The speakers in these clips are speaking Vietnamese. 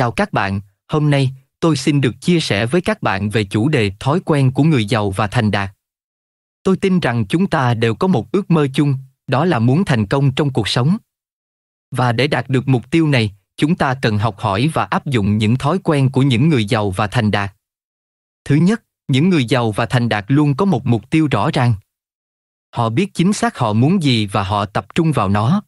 Chào các bạn, hôm nay tôi xin được chia sẻ với các bạn về chủ đề thói quen của người giàu và thành đạt. Tôi tin rằng chúng ta đều có một ước mơ chung, đó là muốn thành công trong cuộc sống. Và để đạt được mục tiêu này, chúng ta cần học hỏi và áp dụng những thói quen của những người giàu và thành đạt. Thứ nhất, những người giàu và thành đạt luôn có một mục tiêu rõ ràng. Họ biết chính xác họ muốn gì và họ tập trung vào nó.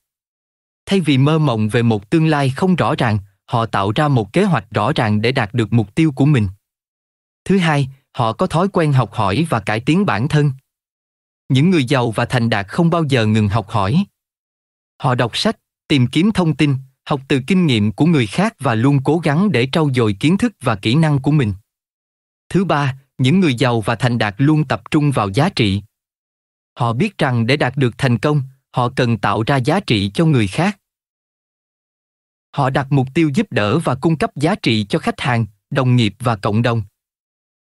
Thay vì mơ mộng về một tương lai không rõ ràng, họ tạo ra một kế hoạch rõ ràng để đạt được mục tiêu của mình thứ hai họ có thói quen học hỏi và cải tiến bản thân những người giàu và thành đạt không bao giờ ngừng học hỏi họ đọc sách tìm kiếm thông tin học từ kinh nghiệm của người khác và luôn cố gắng để trau dồi kiến thức và kỹ năng của mình thứ ba những người giàu và thành đạt luôn tập trung vào giá trị họ biết rằng để đạt được thành công họ cần tạo ra giá trị cho người khác Họ đặt mục tiêu giúp đỡ và cung cấp giá trị cho khách hàng, đồng nghiệp và cộng đồng.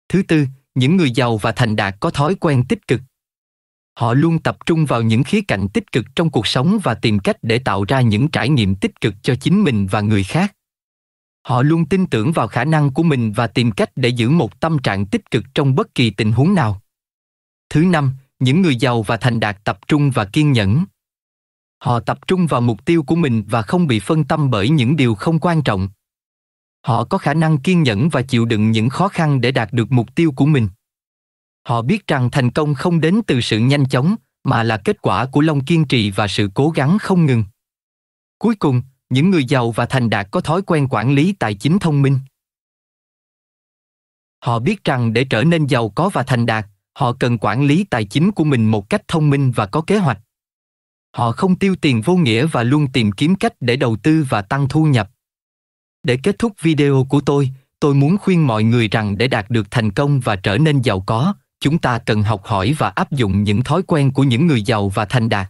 Thứ tư, những người giàu và thành đạt có thói quen tích cực. Họ luôn tập trung vào những khía cạnh tích cực trong cuộc sống và tìm cách để tạo ra những trải nghiệm tích cực cho chính mình và người khác. Họ luôn tin tưởng vào khả năng của mình và tìm cách để giữ một tâm trạng tích cực trong bất kỳ tình huống nào. Thứ năm, những người giàu và thành đạt tập trung và kiên nhẫn họ tập trung vào mục tiêu của mình và không bị phân tâm bởi những điều không quan trọng họ có khả năng kiên nhẫn và chịu đựng những khó khăn để đạt được mục tiêu của mình họ biết rằng thành công không đến từ sự nhanh chóng mà là kết quả của lòng kiên trì và sự cố gắng không ngừng cuối cùng những người giàu và thành đạt có thói quen quản lý tài chính thông minh họ biết rằng để trở nên giàu có và thành đạt họ cần quản lý tài chính của mình một cách thông minh và có kế hoạch Họ không tiêu tiền vô nghĩa và luôn tìm kiếm cách để đầu tư và tăng thu nhập. Để kết thúc video của tôi, tôi muốn khuyên mọi người rằng để đạt được thành công và trở nên giàu có, chúng ta cần học hỏi và áp dụng những thói quen của những người giàu và thành đạt.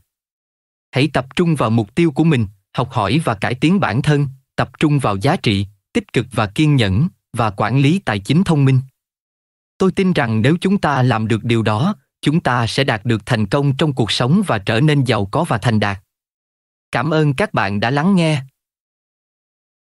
Hãy tập trung vào mục tiêu của mình, học hỏi và cải tiến bản thân, tập trung vào giá trị, tích cực và kiên nhẫn và quản lý tài chính thông minh. Tôi tin rằng nếu chúng ta làm được điều đó, chúng ta sẽ đạt được thành công trong cuộc sống và trở nên giàu có và thành đạt cảm ơn các bạn đã lắng nghe